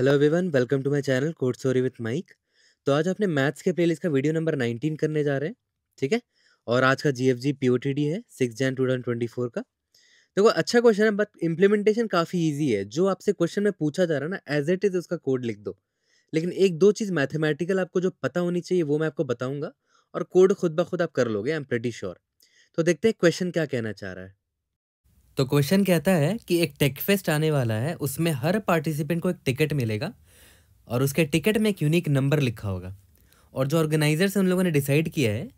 Hello everyone welcome to my channel code story with Mike तो आज अपने maths के प्लेलिस्ट का वीडियो नंबर 19 करने जा रहे हैं ठीक है और आज का जीएफजी पीओटीडी है six Jan two thousand twenty four का देखो तो अच्छा क्वेश्चन है बट इम्प्लीमेंटेशन काफ़ी ईजी है जो आपसे क्वेश्चन में पूछा जा रहा है ना एज इट इज़ उसका कोड लिख दो लेकिन एक दो चीज़ मैथमेटिकल आपको जो पता होनी चाहिए वो मैं आपको बताऊँगा और कोड खुद ब खुद आप कर लोगे आई एम प्रटी श्योर तो देखते हैं क्वेश्चन क्या कहना चाह रहा है तो क्वेश्चन कहता है कि एक टेक फेस्ट आने वाला है उसमें हर पार्टिसिपेंट को एक टिकट मिलेगा और उसके टिकट में एक यूनिक नंबर लिखा होगा और जो ऑर्गेनाइजर्स हैं उन लोगों ने डिसाइड किया है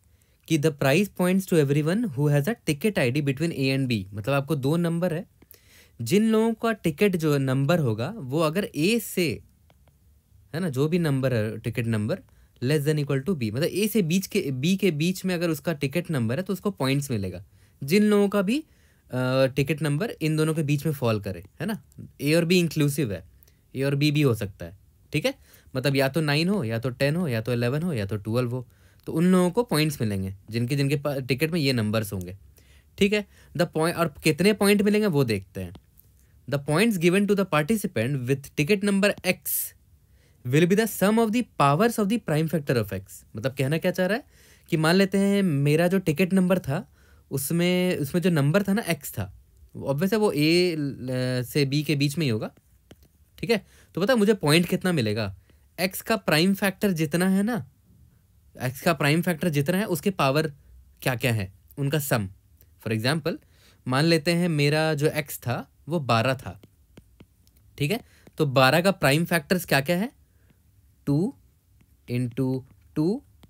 कि the price points to every one who has a ticket I D between a and b मतलब आपको दो नंबर है जिन लोगों का टिकट जो नंबर होगा वो अगर ए से है ना जो भी नंबर है ticket number less than equal to b मतलब ए से बीच के बी के बीच में अगर उसका टिकट नंबर है तो उसको पॉइंट्स मिलेगा जिन लोगों का भी टिकट नंबर इन दोनों के बीच में फॉल करे है ना ए और बी इंक्लूसिव है ए और बी भी हो सकता है ठीक है मतलब या तो नाइन हो या तो टेन हो या तो एलेवन हो या तो ट्वेल्व हो तो उन लोगों को पॉइंट्स मिलेंगे जिनके जिनके टिकट में ये नंबर्स होंगे ठीक है द पॉइंट और कितने पॉइंट मिलेंगे वो देखते हैं the points given to the participant with ticket number x will be the sum of the powers of the prime factor of x मतलब कहना क्या चाह रहा है कि मान लेते हैं मेरा जो टिकट नंबर था उसमें उसमें जो नंबर था ना एक्स था ऑब्वियस है वो ए से बी के बीच में ही होगा ठीक है तो पता मुझे पॉइंट कितना मिलेगा एक्स का प्राइम फैक्टर जितना है ना एक्स का प्राइम फैक्टर जितना है उसके पावर क्या क्या है उनका सम फॉर एग्ज़ाम्पल मान लेते हैं मेरा जो एक्स था वो बारह था ठीक है तो बारह का प्राइम फैक्टर्स क्या क्या है two into two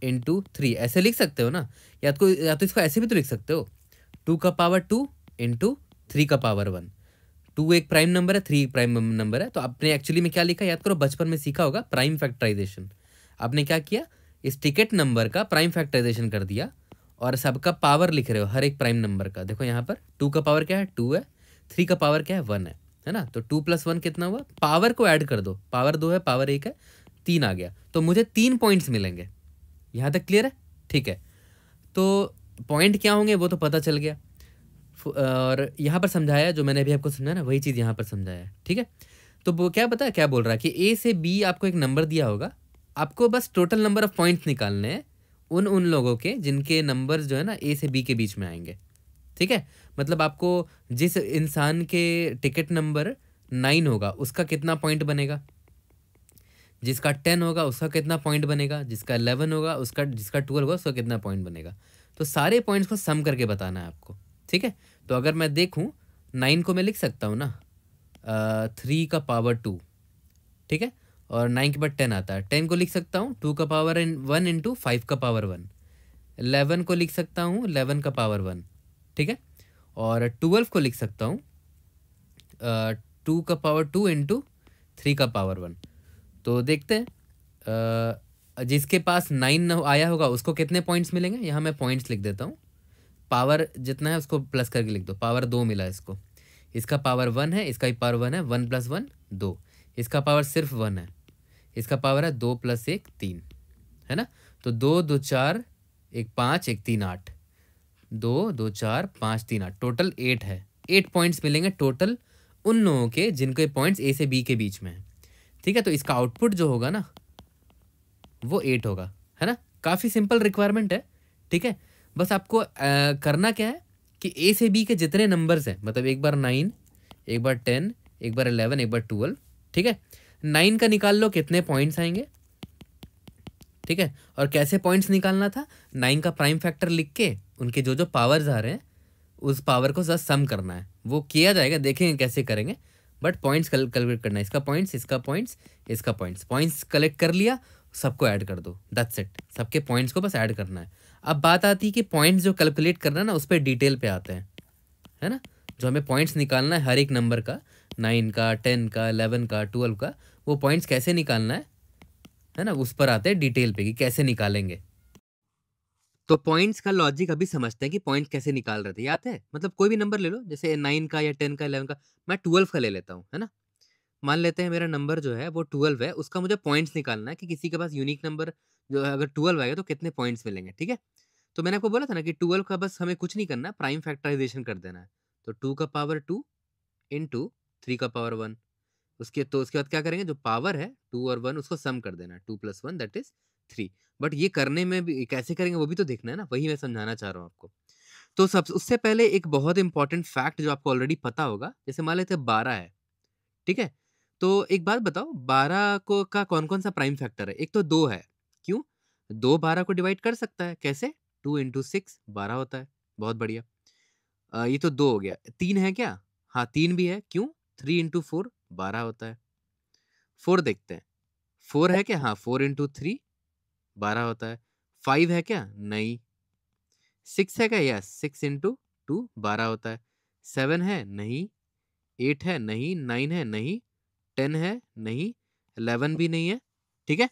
into three ऐसे लिख सकते हो ना या तो या तो इसको ऐसे भी तो लिख सकते हो टू का पावर टू इंटू थ्री का पावर वन टू एक प्राइम नंबर है थ्री प्राइम नंबर है तो आपने एक्चुअली में क्या लिखा याद करो बचपन में सीखा होगा प्राइम फैक्टराइजेशन आपने क्या किया इस टिकट नंबर का प्राइम फैक्टराइजेशन कर दिया और सबका पावर लिख रहे हो हर एक प्राइम नंबर का देखो यहाँ पर टू का पावर क्या है टू है थ्री का पावर क्या है वन है है ना तो टू प्लस वन कितना हुआ पावर को ऐड कर दो पावर दो है पावर एक है तीन आ गया तो मुझे तीन पॉइंट्स मिलेंगे यहाँ तक क्लियर है ठीक है तो पॉइंट क्या होंगे वो तो पता चल गया और यहाँ पर समझाया जो मैंने अभी आपको समझाया ना वही चीज़ यहाँ पर समझाया ठीक है तो वो क्या पता क्या बोल रहा है कि ए से बी आपको एक नंबर दिया होगा आपको बस टोटल नंबर ऑफ पॉइंट्स निकालने हैं उन उन लोगों के जिनके नंबर जो है ना ए से बी के बीच में आएंगे ठीक है मतलब आपको जिस इंसान के टिकट नंबर नाइन होगा उसका कितना पॉइंट बनेगा जिसका टेन होगा उसका कितना पॉइंट बनेगा जिसका इलेवन होगा उसका जिसका ट्वेल्व होगा उसका कितना पॉइंट बनेगा तो सारे पॉइंट्स को सम करके बताना है आपको ठीक है तो अगर मैं देखूँ नाइन को मैं लिख सकता हूँ ना थ्री का पावर टू ठीक है और नाइन के बाद टेन आता है टेन को लिख सकता हूँ टू का power in one into five का पावर वन एलेवन को लिख सकता हूँ इलेवन का पावर वन ठीक है और ट्वेल्व को लिख सकता हूँ टू का पावर टू इंटू थ्री का पावर वन तो देखते हैं जिसके पास नाइन आया होगा उसको कितने पॉइंट्स मिलेंगे यहाँ मैं पॉइंट्स लिख देता हूँ पावर जितना है उसको प्लस करके लिख दो पावर दो मिला इसको इसका पावर वन है इसका भी पावर वन है वन प्लस वन दो इसका पावर सिर्फ वन है इसका पावर है दो प्लस एक तीन है ना तो दो दो चार एक पाँच एक तीन आठ दो दो चार पाँच तीन आठ टोटल एट है एट पॉइंट्स मिलेंगे टोटल उन लोगों के जिनके पॉइंट्स ए से बी के बीच में है ठीक है तो इसका आउटपुट जो होगा ना वो एट होगा है ना काफ़ी सिंपल रिक्वायरमेंट है ठीक है बस आपको आ, करना क्या है कि ए से बी के जितने नंबर्स हैं मतलब एक बार नाइन एक बार टेन एक बार एलेवन एक बार ट्वेल्व ठीक है नाइन का निकाल लो कितने पॉइंट्स आएंगे ठीक है और कैसे पॉइंट्स निकालना था नाइन का प्राइम फैक्टर लिख के उनके जो जो पावर्स आ रहे हैं उस पावर को सम करना है वो किया जाएगा देखेंगे कैसे करेंगे बट पॉइंट्स कैलकुलेट करना है इसका पॉइंट्स इसका पॉइंट्स इसका पॉइंट्स पॉइंट्स कलेक्ट कर लिया सबको ऐड कर दो दैट्स इट सबके पॉइंट्स को बस ऐड करना है अब बात आती है कि पॉइंट्स जो कैलकुलेट करना है ना उस पर डिटेल पे आते हैं है ना जो हमें पॉइंट्स निकालना है हर एक नंबर का नाइन का टेन का एलेवन का ट्वेल्व का वो पॉइंट्स कैसे निकालना है है ना उस पर आते हैं डिटेल पे कि कैसे निकालेंगे तो पॉइंट्स का लॉजिक अभी समझते हैं कि पॉइंट कैसे निकाल रहे थे याद है मतलब कोई भी नंबर ले लो जैसे नाइन का या टेन का इलेवन का मैं ट्वेल्व का ले लेता हूँ है ना मान लेते हैं मेरा नंबर जो है वो ट्वेल्व है उसका मुझे पॉइंट्स निकालना है कि किसी के पास यूनिक नंबर जो है अगर ट्वेल्व आएगा तो कितने पॉइंट्स मिलेंगे ठीक है तो मैंने आपको बोला था ना कि ट्वेल्व का बस हमें कुछ नहीं करना प्राइम फैक्टराइजेशन कर देना है तो टू का power two into three का पावर वन उसके तो उसके बाद क्या करेंगे जो पावर है टू और वन उसको सम कर देना two plus one that is three but ये करने में भी कैसे करेंगे वो भी तो देखना है ना वही मैं समझाना चाह रहा हूँ आपको तो सब उससे पहले एक बहुत इंपॉर्टेंट फैक्ट जो आपको ऑलरेडी पता होगा जैसे मान लेते हैं बारह है ठीक है तो एक बात बताओ बारह को का कौन कौन सा प्राइम फैक्टर है एक तो दो है क्यों दो बारह को डिवाइड कर सकता है कैसे टू इंटू सिक्स बारह होता है बहुत बढ़िया आ, ये तो दो हो गया तीन है क्या हाँ तीन भी है क्यों थ्री इंटू फोर बारह होता है फोर देखते हैं फोर है क्या हाँ फोर इंटू थ्री बारह होता है फाइव है क्या नहीं सिक्स है क्या यस सिक्स इंटू टू बारह होता है सेवन है नहीं एट है नहीं नाइन है नहीं टेन है नहीं अलेवन भी नहीं है ठीक है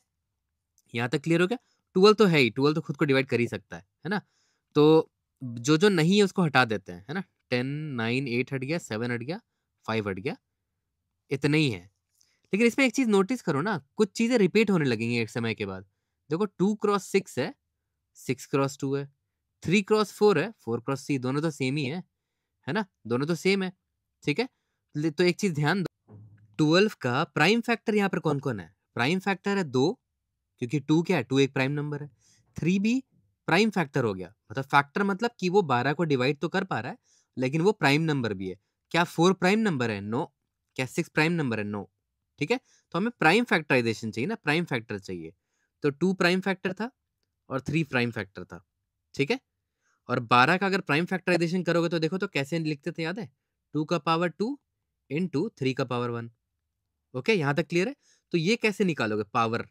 यहाँ तक क्लियर हो गया ट्वेल्व तो है ही ट्वेल्व तो खुद को डिवाइड कर ही सकता है है ना तो जो जो नहीं है उसको हटा देते हैं है ना टेन नाइन एट हट गया सेवन हट गया फाइव हट गया इतना ही है लेकिन इसमें एक चीज़ नोटिस करो ना कुछ चीज़ें रिपीट होने लगेंगी एक समय के बाद देखो टू क्रॉस सिक्स है सिक्स क्रॉस टू है थ्री क्रॉस फोर है फोर क्रॉस थ्री दोनों तो सेम ही है है ना दोनों तो सेम है ठीक है तो एक चीज ध्यान दो ट्वेल्व का प्राइम फैक्टर यहाँ पर कौन कौन है प्राइम फैक्टर है दो क्योंकि टू क्या है टू एक प्राइम नंबर है थ्री भी प्राइम फैक्टर हो गया मतलब फैक्टर मतलब कि वो बारह को डिवाइड तो कर पा रहा है लेकिन वो प्राइम नंबर भी है क्या फोर प्राइम नंबर है नो क्या सिक्स प्राइम नंबर है नो ठीक है तो हमें प्राइम फैक्टराइजेशन चाहिए ना प्राइम फैक्टर चाहिए तो टू प्राइम फैक्टर था और थ्री प्राइम फैक्टर था ठीक है और बारह का अगर प्राइम फैक्टराइजेशन करोगे तो देखो तो कैसे लिखते थे याद है टू का power two into three का पावर वन ओके यहां तक क्लियर है तो ये कैसे निकालोगे पावर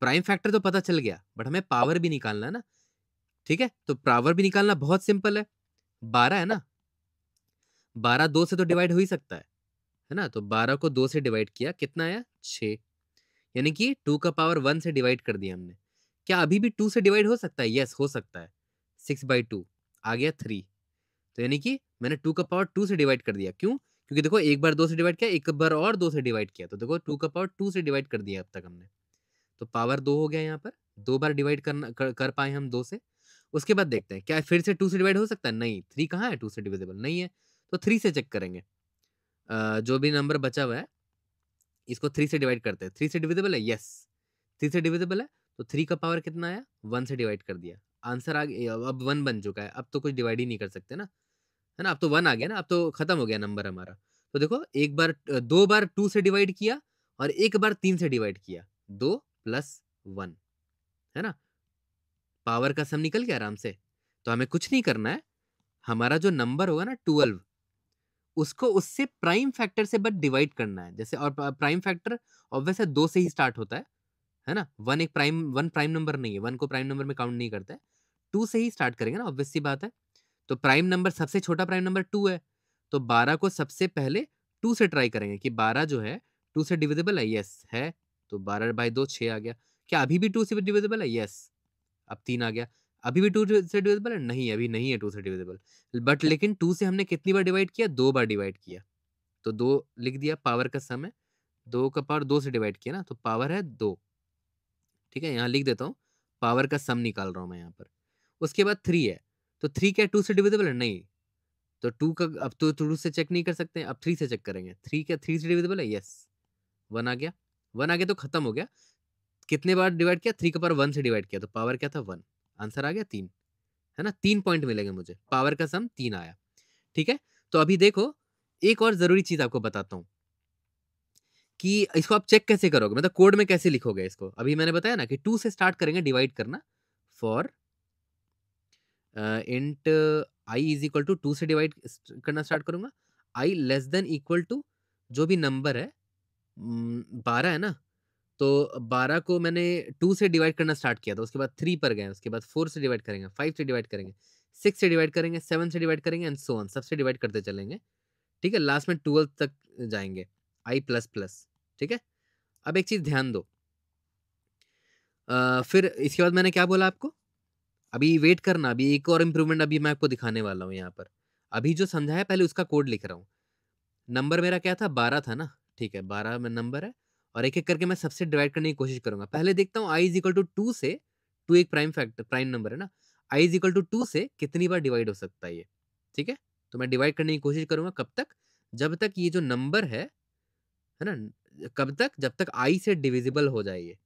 प्राइम फैक्टर तो पता चल गया बट हमें पावर भी निकालना है ना ठीक है तो पावर भी निकालना बहुत सिंपल है बारह है ना बारह दो से तो डिवाइड हो ही सकता है है ना तो बारह को दो से डिवाइड किया कितना आया छ यानी कि टू का पावर वन से डिवाइड कर दिया हमने क्या अभी भी टू से डिवाइड हो सकता है यस yes, हो सकता है सिक्स बाई टू आ गया थ्री तो यानी कि मैंने टू का पावर टू से डिवाइड कर दिया क्यों क्योंकि देखो एक बार दो से डिवाइड किया एक बार और दो से डिवाइड किया तो देखो टू का पावर टू से डिवाइड कर दिया अब तक हमने तो पावर दो हो गया यहाँ पर दो बार डिवाइड करना कर, कर पाए हम दो से उसके बाद देखते हैं क्या फिर से टू से डिवाइड हो सकता है नहीं थ्री कहाँ है टू से डिविजिबल नहीं है तो थ्री से चेक करेंगे जो भी नंबर बचा हुआ है इसको थ्री से डिवाइड करते हैं थ्री से डिविजिबल है यस थ्री से डिविजिबल है तो थ्री का पावर कितना आया वन से डिवाइड कर दिया आंसर आ गया अब वन बन चुका है अब तो कुछ डिवाइड ही नहीं कर सकते ना है ना अब तो वन आ गया ना अब तो खत्म हो गया नंबर हमारा तो देखो एक बार दो बार टू से डिवाइड किया और एक बार तीन से डिवाइड किया दो प्लस वन है ना पावर का सम निकल गया आराम से तो हमें कुछ नहीं करना है हमारा जो नंबर होगा ना ट्वेल्व उसको उससे प्राइम फैक्टर से बट डिवाइड करना है जैसे और प्राइम फैक्टर ऑब्वियस है दो से ही स्टार्ट होता है है ना वन एक प्राइम वन प्राइम नंबर नहीं है वन को प्राइम नंबर में काउंट नहीं करता है टू से ही स्टार्ट करेंगे ना ऑब्वियस सी बात है तो प्राइम नंबर सबसे छोटा प्राइम नंबर टू है तो बारह को सबसे पहले टू से ट्राई करेंगे कि बारह जो है टू से डिविजिबल है यस है तो बारह बाई दो छः आ गया क्या अभी भी टू से डिविजिबल है यस अब तीन आ गया अभी भी टू से डिविजिबल है नहीं अभी नहीं है टू से डिविजिबल बट अच्छा। लेकिन टू से हमने कितनी बार डिवाइड किया दो बार डिवाइड किया तो दो लिख दिया पावर का सम है दो का पावर दो से डिवाइड किया ना तो पावर है दो ठीक है यहाँ लिख देता हूँ पावर का सम निकाल रहा हूँ मैं यहाँ पर उसके बाद थ्री है तो थ्री क्या टू से डिविजिबल है नहीं तो टू का अब तो टू से चेक नहीं कर सकते अब थ्री से चेक करेंगे थ्री क्या थ्री से डिविजिबल है यस वन आ गया वन आ गया तो खत्म हो गया कितने बार डिवाइड किया थ्री का पावर वन से डिवाइड किया तो पावर क्या था वन आंसर आ गया तीन है ना तीन पॉइंट मिलेंगे मुझे पावर का सम तीन आया ठीक है तो अभी देखो एक और ज़रूरी चीज़ आपको बताता हूँ कि इसको आप चेक कैसे करोगे मतलब कोड में कैसे लिखोगे इसको अभी मैंने बताया ना कि टू से स्टार्ट करेंगे डिवाइड करना for int i is equal to two से डिवाइड करना स्टार्ट करूंगा i less than equal to जो भी नंबर है बारह है ना तो बारह को मैंने टू से डिवाइड करना स्टार्ट किया था उसके बाद थ्री पर गए उसके बाद फोर से डिवाइड करेंगे फाइव से डिवाइड करेंगे सिक्स से डिवाइड करेंगे सेवन से डिवाइड करेंगे एंड सो ऑन सबसे डिवाइड करते चलेंगे ठीक है लास्ट में ट्वेल्थ तक जाएंगे आई प्लस प्लस ठीक है अब एक चीज़ ध्यान दो आ, फिर इसके बाद मैंने क्या बोला आपको अभी वेट करना अभी एक और इम्प्रूवमेंट अभी मैं आपको दिखाने वाला हूँ यहाँ पर अभी जो समझाया पहले उसका कोड लिख रहा हूँ नंबर मेरा क्या था बारह था ना ठीक है बारह में नंबर है और एक एक करके मैं सबसे डिवाइड करने की कोशिश करूंगा पहले देखता हूँ i is equal to two से टू एक प्राइम फैक्टर प्राइम नंबर है ना i is equal to two से कितनी बार डिवाइड हो सकता है ये ठीक है तो मैं डिवाइड करने की कोशिश करूंगा कब तक जब तक ये जो नंबर है है ना कब तक जब तक आई से डिविजिबल हो जाए ये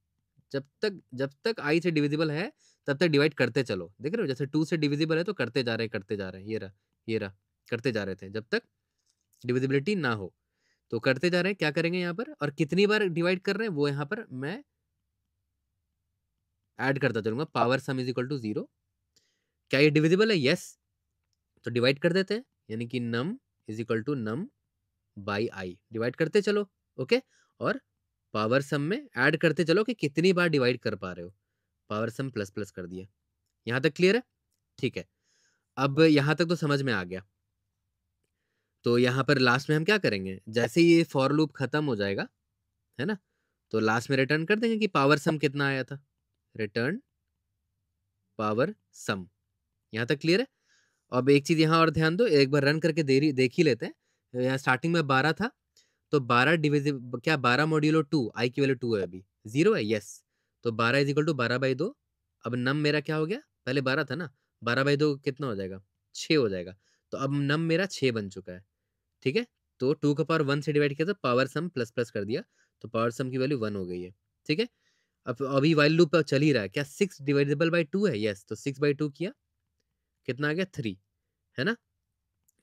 जब तक जब तक आई से डिविजिबल है तब तक डिवाइड करते चलो देख रहे हो जैसे टू से डिविजिबल है तो करते जा रहे करते जा रहे हैं ये रहा ये रहा करते जा रहे थे जब तक डिविजिबिलिटी ना हो तो करते जा रहे हैं क्या करेंगे यहाँ पर और कितनी बार डिवाइड कर रहे हैं वो यहाँ पर मैं ऐड करता चलूंगा power sum is equal to zero क्या ये डिविजिबल है यस तो डिवाइड कर देते हैं यानी कि num is equal to num by i divide करते चलो ओके और पावर सम में ऐड करते चलो कि कितनी बार डिवाइड कर पा रहे हो पावर सम प्लस प्लस कर दिया यहाँ तक क्लियर है ठीक है अब यहाँ तक तो समझ में आ गया तो यहाँ पर लास्ट में हम क्या करेंगे जैसे ये फॉर लूप खत्म हो जाएगा है ना तो लास्ट में रिटर्न कर देंगे कि पावर सम कितना आया था रिटर्न पावर सम यहाँ तक क्लियर है अब एक चीज़ यहाँ और ध्यान दो एक बार रन करके देरी देख ही लेते हैं यहाँ स्टार्टिंग में बारह था तो बारह डिविजि क्या बारह मॉड्यूलो टू आई की वैल्यू टू है अभी जीरो है यस तो बारह इजिकल टू बारह बाई दो अब नम मेरा क्या हो गया पहले बारह था ना बारह बाई दो कितना हो जाएगा छः हो जाएगा तो अब नम मेरा छः बन चुका है ठीक है तो टू का पावर वन से डिवाइड किया था तो पावर सम प्लस प्लस कर दिया तो पावर सम की वैल्यू वन हो गई है ठीक है अब अभी वाइल लूप चल ही रहा है क्या सिक्स डिवाइडेबल बाई टू है यस तो सिक्स बाई टू किया कितना आ गया थ्री है ना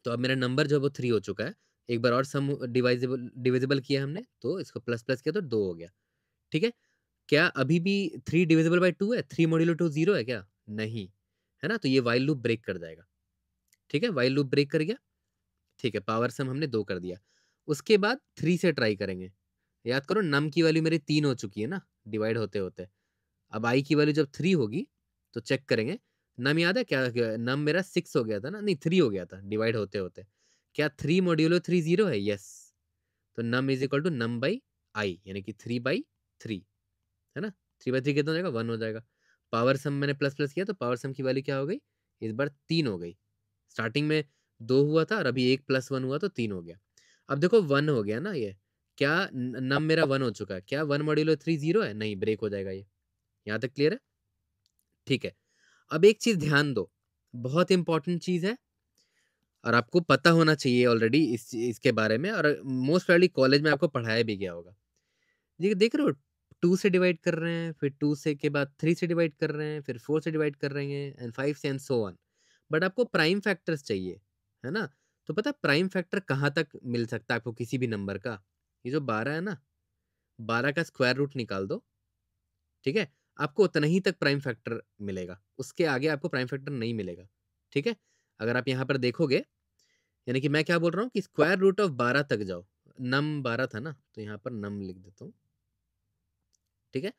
तो अब मेरा नंबर जो है वो थ्री हो चुका है एक बार और सम डिवाइजेबल डिविजिबल किया हमने तो इसको प्लस प्लस किया तो दो हो गया ठीक है क्या अभी भी थ्री डिविजिबल बाई टू है थ्री मॉड्यूलो टू जीरो है क्या नहीं है ना तो ये वाइल लूप ब्रेक कर जाएगा ठीक है वाइल लूप ब्रेक कर गया ठीक है पावर सम हमने दो कर दिया उसके बाद थ्री से ट्राई करेंगे याद करो नम की वैल्यू मेरी तीन हो चुकी है ना डिवाइड होते होते अब आई की वैल्यू जब थ्री होगी तो चेक करेंगे नम याद है क्या नम मेरा सिक्स हो गया था ना नहीं थ्री हो गया था डिवाइड होते होते क्या थ्री मॉड्यूलो थ्री जीरो है यस तो num is equal to num by i यानी कि थ्री बाई थ्री है ना थ्री बाई थ्री कितना हो जाएगा वन हो जाएगा पावर सम मैंने प्लस प्लस किया तो पावर सम की वैल्यू क्या हो गई इस बार तीन हो गई स्टार्टिंग में दो हुआ था और अभी एक प्लस वन हुआ तो तीन हो गया अब देखो वन हो गया ना ये क्या नम मेरा वन हो चुका है क्या वन मॉड्यूलो थ्री जीरो है नहीं ब्रेक हो जाएगा ये यहाँ तक क्लियर है ठीक है अब एक चीज़ ध्यान दो बहुत इंपॉर्टेंट चीज़ है और आपको पता होना चाहिए ऑलरेडी इस इसके बारे में और मोस्ट प्रॉबली कॉलेज में आपको पढ़ाया भी गया होगा देखिए देख रहे हो टू से डिवाइड कर रहे हैं फिर टू से के बाद थ्री से डिवाइड कर रहे हैं फिर फोर से डिवाइड कर रहे हैं एंड फाइव से एंड सो वन बट आपको प्राइम फैक्टर्स चाहिए है ना तो पता प्राइम फैक्टर कहाँ तक मिल सकता है आपको किसी भी नंबर का ये जो बारह है ना बारह का स्क्वायर रूट निकाल दो ठीक है आपको उतना ही तक प्राइम फैक्टर मिलेगा उसके आगे आपको प्राइम फैक्टर नहीं मिलेगा ठीक है अगर आप यहाँ पर देखोगे यानी कि मैं क्या बोल रहा हूँ कि स्क्वायर रूट ऑफ बारह तक जाओ नम बारह था ना तो यहाँ पर नम लिख देता हूँ ठीक है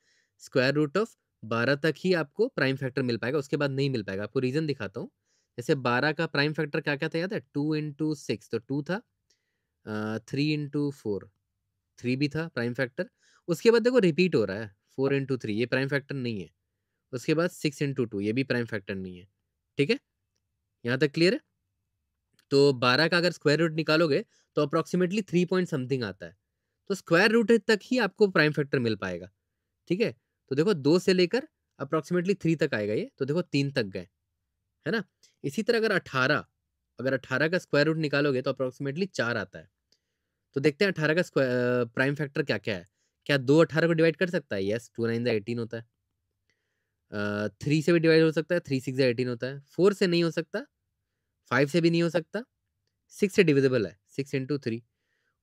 स्क्वायर रूट ऑफ बारह तक ही आपको प्राइम फैक्टर मिल पाएगा उसके बाद नहीं मिल पाएगा आपको रीज़न दिखाता हूँ जैसे बारह का प्राइम फैक्टर क्या क्या था याद है टू इंटू सिक्स तो टू था थ्री इंटू फोर थ्री भी था प्राइम फैक्टर उसके बाद देखो रिपीट हो रहा है फोर इंटू थ्री ये प्राइम फैक्टर नहीं है उसके बाद सिक्स इंटू टू ये भी प्राइम फैक्टर नहीं है ठीक है यहाँ तक क्लियर है तो बारह का अगर स्क्वायर रूट निकालोगे तो अप्रॉक्सीमेटली थ्री पॉइंट समथिंग आता है तो स्क्वायर रूट तक ही आपको प्राइम फैक्टर मिल पाएगा ठीक है तो देखो दो से लेकर अप्रॉक्सीमेटली थ्री तक आएगा ये तो देखो तीन तक गए है ना इसी तरह अगर अठारह अगर अठारह का स्क्वायर रूट निकालोगे तो अप्रोक्सीमेटली चार आता है तो देखते हैं अठारह का स्क्वायर प्राइम फैक्टर क्या क्या है क्या दो अठारह को डिवाइड कर सकता है यस टू नाइन जै एटीन होता है थ्री से भी डिवाइड हो सकता है थ्री सिक्स जै एटीन होता है फोर से नहीं हो सकता फाइव से भी नहीं हो सकता सिक्स से डिविजिबल है सिक्स इंटू थ्री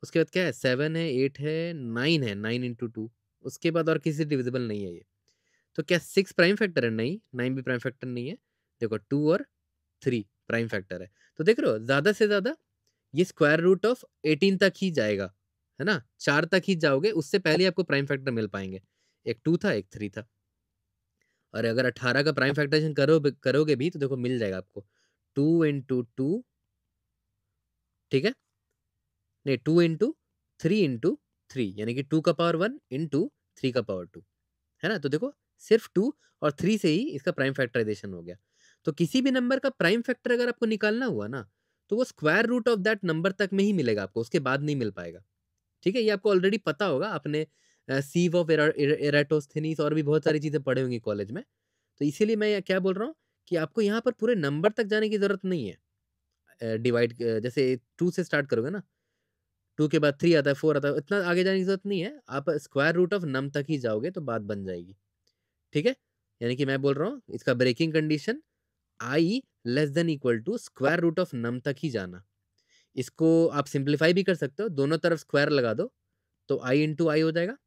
उसके बाद क्या है सेवन है एट है नाइन है नाइन इंटू टू उसके बाद और किसी से डिविजिबल नहीं है ये तो क्या सिक्स प्राइम फैक्टर है नहीं नाइन भी प्राइम फैक्टर नहीं है देखो टू और थ्री प्राइम फैक्टर है तो देख रहे हो ज़्यादा से ज़्यादा ये स्क्वायर रूट ऑफ एटीन तक ही जाएगा है ना चार तक ही जाओगे उससे पहले आपको प्राइम फैक्टर मिल पाएंगे एक टू था एक थ्री था और अगर अठारह का प्राइम फैक्टराइजेशन करो करोगे भी तो देखो मिल जाएगा आपको टू इंटू टू ठीक है नहीं two into three into three यानी कि टू का पावर वन इंटू थ्री का पावर टू है ना तो देखो सिर्फ टू और थ्री से ही इसका प्राइम फैक्टराइजेशन हो गया तो किसी भी नंबर का प्राइम फैक्टर अगर आपको निकालना हुआ ना तो वो square root of that number तक में ही मिलेगा आपको उसके बाद नहीं मिल पाएगा ठीक है ये आपको ऑलरेडी पता होगा आपने सीव ऑफ एराटोस्थेनिस और भी बहुत सारी चीज़ें पढ़ी होंगी कॉलेज में तो इसीलिए मैं क्या बोल रहा हूँ कि आपको यहाँ पर पूरे नंबर तक जाने की ज़रूरत नहीं है डिवाइड जैसे टू से स्टार्ट करोगे ना टू के बाद थ्री आता है फोर आता है इतना आगे जाने की जरूरत नहीं है आप स्क्वायर रूट ऑफ नम तक ही जाओगे तो बात बन जाएगी ठीक है यानी कि मैं बोल रहा हूँ इसका breaking condition i less than equal to square root of num तक ही जाना इसको आप सिंप्लीफाई भी कर सकते हो दोनों तरफ स्क्वायर लगा दो तो आई इंटू आई हो जाएगा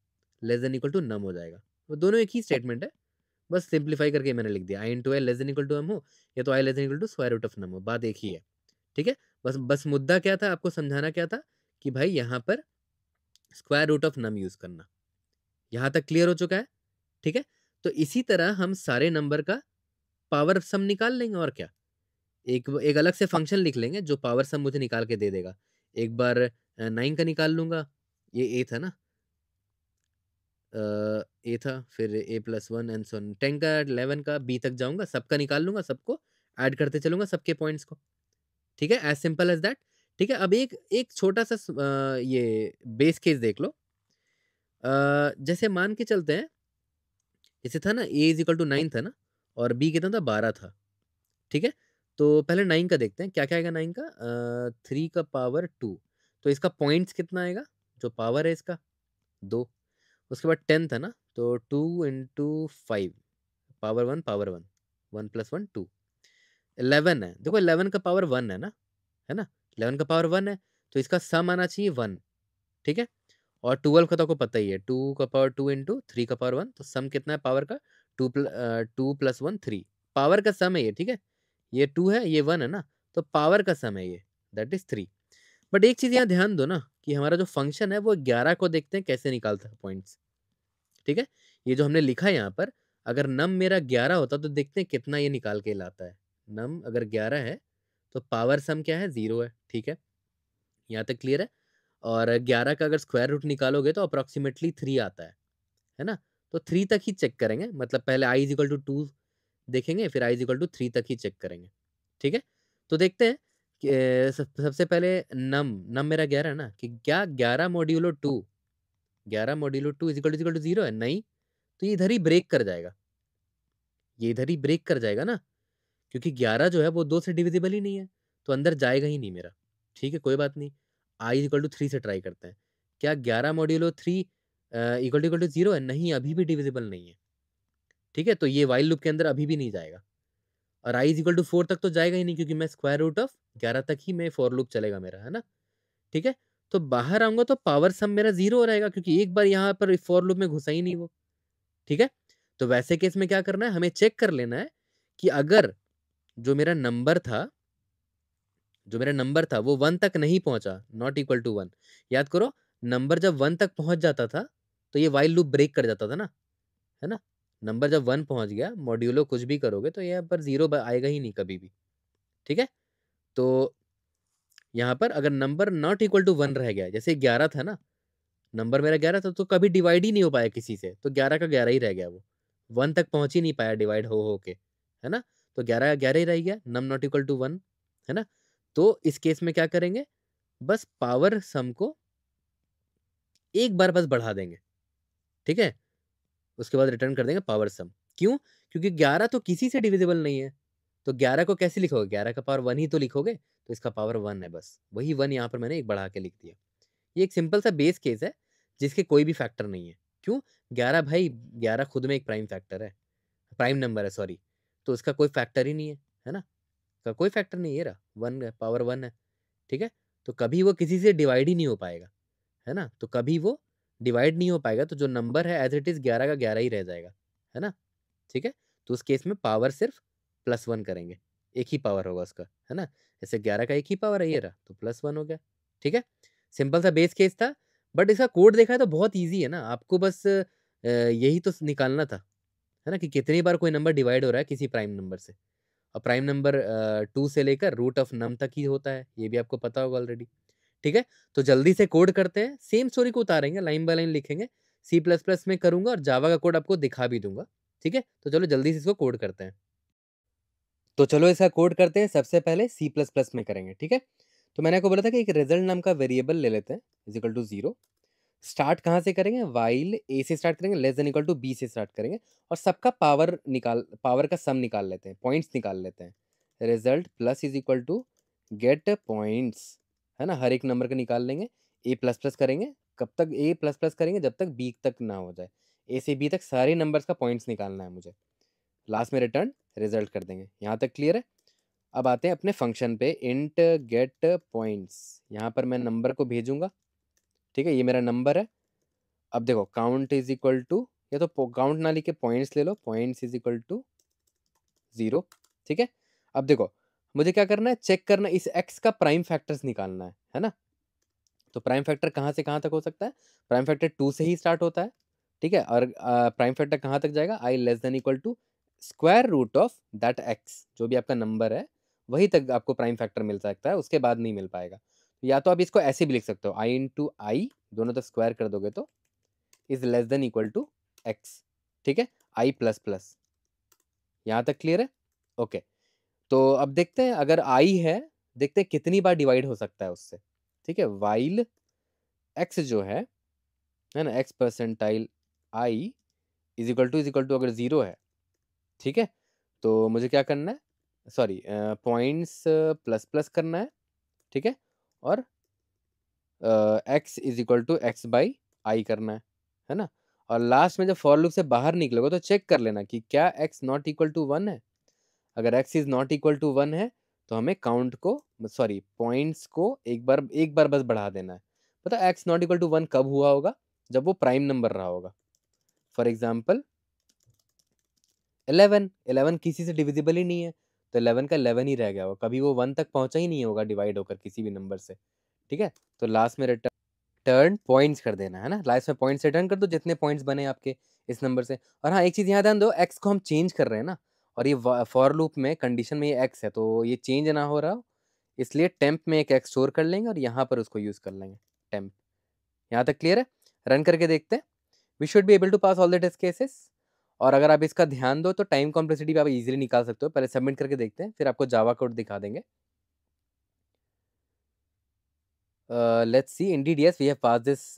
less than equal to num हो जाएगा वो तो दोनों एक ही स्टेटमेंट है बस सिंप्लीफाई करके मैंने लिख दिया i into i less than equal to m हो या तो i less than equal to square root of num हो बात एक ही है ठीक है बस बस मुद्दा क्या था आपको समझाना क्या था कि भाई यहाँ पर square root of num use करना यहाँ तक क्लियर हो चुका है ठीक है तो इसी तरह हम सारे नंबर का पावर सम निकाल लेंगे और क्या एक एक अलग से हाँ। फंक्शन लिख लेंगे जो पावर सम मुझे निकाल के दे देगा एक बार नाइन का निकाल लूंगा ये ए था ना ए था फिर a plus one and so on ten का इलेवन का बी तक जाऊंगा सबका निकाल लूंगा सबको ऐड करते चलूंगा सबके पॉइंट्स को ठीक है एज सिंपल एज दैट ठीक है अब एक एक छोटा सा ये बेस केस देख लो जैसे मान के चलते हैं जैसे था ना a is equal to nine था ना और बी कितना था बारह था ठीक है तो पहले नाइन का देखते हैं क्या क्या आएगा नाइन का थ्री का पावर टू तो इसका पॉइंट्स कितना आएगा जो पावर है इसका दो उसके बाद टेन था ना तो two into five power one power one one plus one two eleven है देखो इलेवन का पावर वन है ना है ना इलेवन का पावर वन है तो इसका सम आना चाहिए वन ठीक है और ट्वेल्व का तो आपको पता ही है टू का पावर टू इंटू थ्री का पावर वन तो सम कितना है पावर का two two plus one three power का सम है ये ठीक है ये टू है ये वन है ना तो पावर का सम है ये दैट इज थ्री बट एक चीज़ यहाँ ध्यान दो ना कि हमारा जो फंक्शन है वो ग्यारह को देखते हैं कैसे निकालता है पॉइंट्स ठीक है ये जो हमने लिखा है यहाँ पर अगर नम मेरा ग्यारह होता तो देखते हैं कितना ये निकाल के लाता है नम अगर ग्यारह है तो पावर सम क्या है ज़ीरो है ठीक है यहाँ तक क्लियर है और ग्यारह का अगर स्क्वायर रूट निकालोगे तो अप्रॉक्सीमेटली थ्री आता है है ना तो थ्री तक ही चेक करेंगे मतलब पहले आई इजिकल टू टू देखेंगे फिर आई इजिकल टू थ्री तक ही चेक करेंगे ठीक है तो देखते हैं कि सबसे पहले नम नम मेरा ग्यारह है ना कि क्या ग्यारह मॉड्यूलो टू ग्यारह modulo two is equal is equal to zero है नहीं तो ये इधर ही ब्रेक कर जाएगा ये इधर ही ब्रेक कर जाएगा ना क्योंकि ग्यारह जो है वो दो से डिविजिबल ही नहीं है तो अंदर जाएगा ही नहीं मेरा ठीक है कोई बात नहीं आई इजिकल टू थ्री से ट्राई करते हैं क्या ग्यारह modulo three equal to equal to zero है नहीं अभी भी डिविजिबल नहीं है ठीक है तो ये वाइल लूप के अंदर अभी भी नहीं जाएगा और i is equal to four तक तो जाएगा ही नहीं क्योंकि मैं स्क्वायर रूट ऑफ ग्यारह तक ही मैं फोर लूप चलेगा मेरा है ना ठीक है तो बाहर आऊंगा तो पावर सम मेरा जीरो रहेगा क्योंकि एक बार यहाँ पर फोर लूप में घुसा ही नहीं वो ठीक है तो वैसे केस में क्या करना है हमें चेक कर लेना है कि अगर जो मेरा नंबर था जो मेरा नंबर था वो वन तक नहीं पहुंचा नॉट इक्वल टू वन याद करो नंबर जब वन तक पहुंच जाता था तो ये वाइल लूप ब्रेक कर जाता था ना है ना नंबर जब वन पहुंच गया मॉड्यूलो कुछ भी करोगे तो यहाँ पर ज़ीरो आएगा ही नहीं कभी भी ठीक है तो यहाँ पर अगर number not equal to one रह गया जैसे ग्यारह था ना नंबर मेरा ग्यारह था तो कभी डिवाइड ही नहीं हो पाया किसी से तो ग्यारह का ग्यारह ही रह गया वो वन तक पहुंच ही नहीं पाया डिवाइड हो हो के है ना तो ग्यारह का ग्यारह ही रह गया num not equal to one है ना तो इस केस में क्या करेंगे बस पावर सम को एक बार बस बढ़ा देंगे ठीक है उसके बाद रिटर्न कर देंगे पावर सम क्यों क्योंकि ग्यारह तो किसी से डिविजिबल नहीं है तो ग्यारह को कैसे लिखोगे ग्यारह का पावर वन ही तो लिखोगे तो इसका पावर वन है बस वही वन यहाँ पर मैंने एक बढ़ा के लिख दिया ये एक सिंपल सा बेस केस है जिसके कोई भी फैक्टर नहीं है क्यों ग्यारह भाई ग्यारह खुद में एक प्राइम फैक्टर है प्राइम नंबर है सॉरी तो उसका कोई फैक्टर ही नहीं है है ना का कोई फैक्टर नहीं है रहा वन है पावर वन है ठीक है तो कभी वो किसी से डिवाइड ही नहीं हो पाएगा है ना तो कभी वो डिवाइड नहीं हो पाएगा तो जो नंबर है एज इट इज़ ग्यारह का ग्यारह ही रह जाएगा है ना ठीक है तो उस केस में पावर सिर्फ प्लस वन करेंगे एक ही पावर होगा उसका है ना जैसे ग्यारह का एक ही पावर है ये हाँ। रहा तो प्लस वन हो गया ठीक है सिंपल सा बेस केस था बट इसका कोड देखा है तो बहुत ईजी है ना आपको बस यही तो निकालना था है ना कि कितनी बार कोई नंबर डिवाइड हो रहा है किसी प्राइम नंबर से और प्राइम नंबर टू से लेकर रूट ऑफ नम तक ही होता है ये भी आपको पता होगा ऑलरेडी ठीक है तो जल्दी से कोड करते हैं सेम स्टोरी को उतारेंगे लाइन बाय लाइन लिखेंगे सी प्लस प्लस में करूंगा और जावा का कोड आपको दिखा भी दूंगा ठीक है तो चलो जल्दी से इसको कोड करते हैं तो चलो इसका कोड करते हैं सबसे पहले सी प्लस प्लस में करेंगे ठीक है तो मैंने आपको बोला था कि एक रिजल्ट नाम का वेरिएबल ले लेते हैं इजिकल टू जीरो स्टार्ट कहाँ से करेंगे वाइल ए से स्टार्ट करेंगे less than equal to B से स्टार्ट करेंगे और सबका पावर निकाल पावर का सम निकाल लेते हैं पॉइंट्स निकाल लेते हैं result plus is equal to get points है ना हर एक नंबर का निकाल लेंगे ए प्लस प्लस करेंगे कब तक ए प्लस प्लस करेंगे जब तक बी तक ना हो जाए ए से बी तक सारे नंबर्स का पॉइंट्स निकालना है मुझे लास्ट में रिटर्न रिजल्ट कर देंगे यहाँ तक क्लियर है अब आते हैं अपने फंक्शन पे इंट गेट पॉइंट्स यहाँ पर मैं नंबर को भेजूंगा ठीक है ये मेरा नंबर है अब देखो काउंट इज इक्वल टू या तो काउंट ना लिखे पॉइंट्स ले लो points is equal to zero ठीक है अब देखो मुझे क्या करना है चेक करना इस एक्स का प्राइम फैक्टर्स निकालना है है ना तो प्राइम फैक्टर कहाँ से कहाँ तक हो सकता है प्राइम फैक्टर टू से ही स्टार्ट होता है ठीक है और प्राइम फैक्टर कहाँ तक जाएगा I less than equal to square root of that X जो भी आपका नंबर है वही तक आपको प्राइम फैक्टर मिल सकता है उसके बाद नहीं मिल पाएगा तो या तो आप इसको ऐसे भी लिख सकते हो आई इन टू आई दोनों तक स्क्वायर कर दोगे तो is less than equal to X ठीक है आई प्लस प्लस यहाँ तक क्लियर है ओके okay. तो अब देखते हैं अगर आई है देखते हैं कितनी बार डिवाइड हो सकता है उससे ठीक है वाइल एक्स जो है है ना X percentile I is equal to is equal to अगर ज़ीरो है ठीक है तो मुझे क्या करना है सॉरी पॉइंट्स प्लस प्लस करना है ठीक है और X is equal to X by I करना है है ना और लास्ट में जब फॉर लूप से बाहर निकलोगे तो चेक कर लेना कि क्या X not equal to one है अगर X is not equal to one है तो हमें काउंट को सॉरी पॉइंट्स को एक बार एक बार बस बढ़ा देना है पता X not equal to one कब हुआ होगा जब वो प्राइम नंबर रहा होगा फॉर एग्जाम्पल एलेवन एलेवन किसी से डिविजिबल ही नहीं है तो एलेवन का एलेवन ही रह गया होगा कभी वो वन तक पहुंचा ही नहीं होगा डिवाइड होकर किसी भी नंबर से ठीक है तो लास्ट में रिटर्न टर्न पॉइंट्स कर देना है ना लास्ट में पॉइंट्स रिटर्न कर दो जितने पॉइंट्स बने आपके इस नंबर से और हाँ एक चीज़ यहाँ ध्यान दो एक्स को हम चेंज कर रहे हैं ना और ये फॉर लूप में कंडीशन में ये एक्स है तो ये चेंज ना हो रहा इसलिए टेम्प में एक एक्स स्टोर कर लेंगे और यहाँ पर उसको यूज़ कर लेंगे टेम्प यहाँ तक क्लियर है रन करके देखते हैं we should be able to pass all the test cases और अगर आप इसका ध्यान दो तो टाइम कॉम्प्लेसिटी भी आप इजीली निकाल सकते हो पहले सबमिट करके देखते हैं फिर आपको जावा कोड दिखा देंगे let's see in D D S we have pass this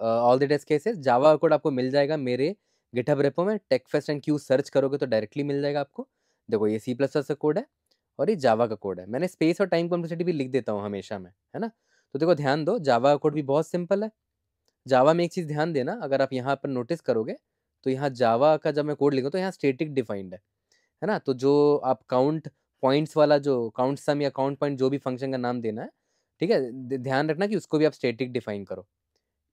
all the test cases Java code आपको मिल जाएगा मेरे गिटहब रेपो में tech fest and Q search करोगे तो डायरेक्टली मिल जाएगा आपको देखो ये सी प्लस का कोड है और ये जावा का कोड है मैंने स्पेस और टाइम कॉम्प्लेसिटी भी लिख देता हूँ हमेशा मैं है ना तो देखो ध्यान दो जावा का कोड भी बहुत सिंपल है जावा में एक चीज़ ध्यान देना अगर आप यहाँ पर नोटिस करोगे तो यहाँ जावा का जब मैं कोड लिखूँ तो यहाँ स्टेटिक डिफाइंड है है ना तो जो आप काउंट पॉइंट्स वाला जो काउंट सम या काउंट पॉइंट जो भी फंक्शन का नाम देना है ठीक है ध्यान रखना कि उसको भी आप स्टेटिक डिफाइन करो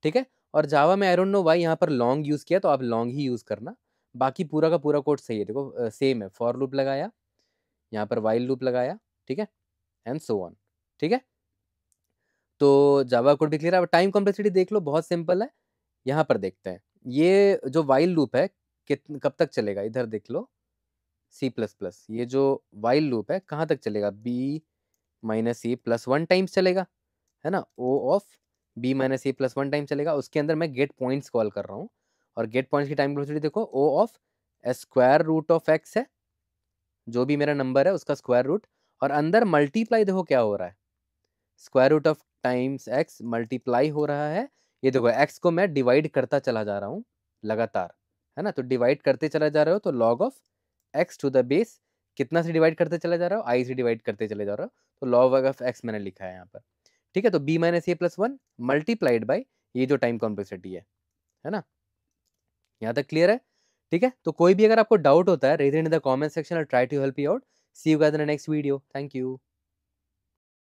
ठीक है और जावा में आई डोंट नो वाई यहाँ पर लॉन्ग यूज़ किया तो आप लॉन्ग ही यूज़ करना बाकी पूरा का पूरा कोड सही है देखो सेम है फॉर लूप लगाया यहाँ पर वाइल लूप लगाया ठीक है एंड सो ऑन ठीक है तो जावा कोड भी क्लियर है अब टाइम कॉम्प्लेक्सिटी देख लो बहुत सिंपल है यहाँ पर देखते हैं ये जो वाइल लूप है कित कब तक चलेगा इधर देख लो सी प्लस प्लस ये जो वाइल लूप है कहाँ तक चलेगा B minus C plus one times चलेगा है ना O of B minus A plus one time चलेगा उसके अंदर मैं गेट पॉइंट्स कॉल कर रहा हूँ और गेट पॉइंट्स की टाइम वेलोसिटी देखो O of square root of X है जो भी मेरा नंबर है उसका स्क्वायर रूट और अंदर मल्टीप्लाई देखो क्या हो रहा है square root of times X multiply हो रहा है ये देखो एक्स को मैं डिवाइड करता चला जा रहा हूँ लगातार है ना तो डिवाइड करते चला जा रहे हो तो log of X to the base कितना से डिवाइड करते चला जा रहा हो आई से डिवाइड करते चले जा रहा हो तो लॉग ऑफ एक्स मैंने लिखा है यहाँ पर ठीक है तो B minus A plus one multiplied by ये जो टाइम कॉम्प्लेक्सिटी है है ना यहाँ तक क्लियर है ठीक है तो कोई भी अगर आपको डाउट होता है raise in the comment section try to help you out see you gather next video thank you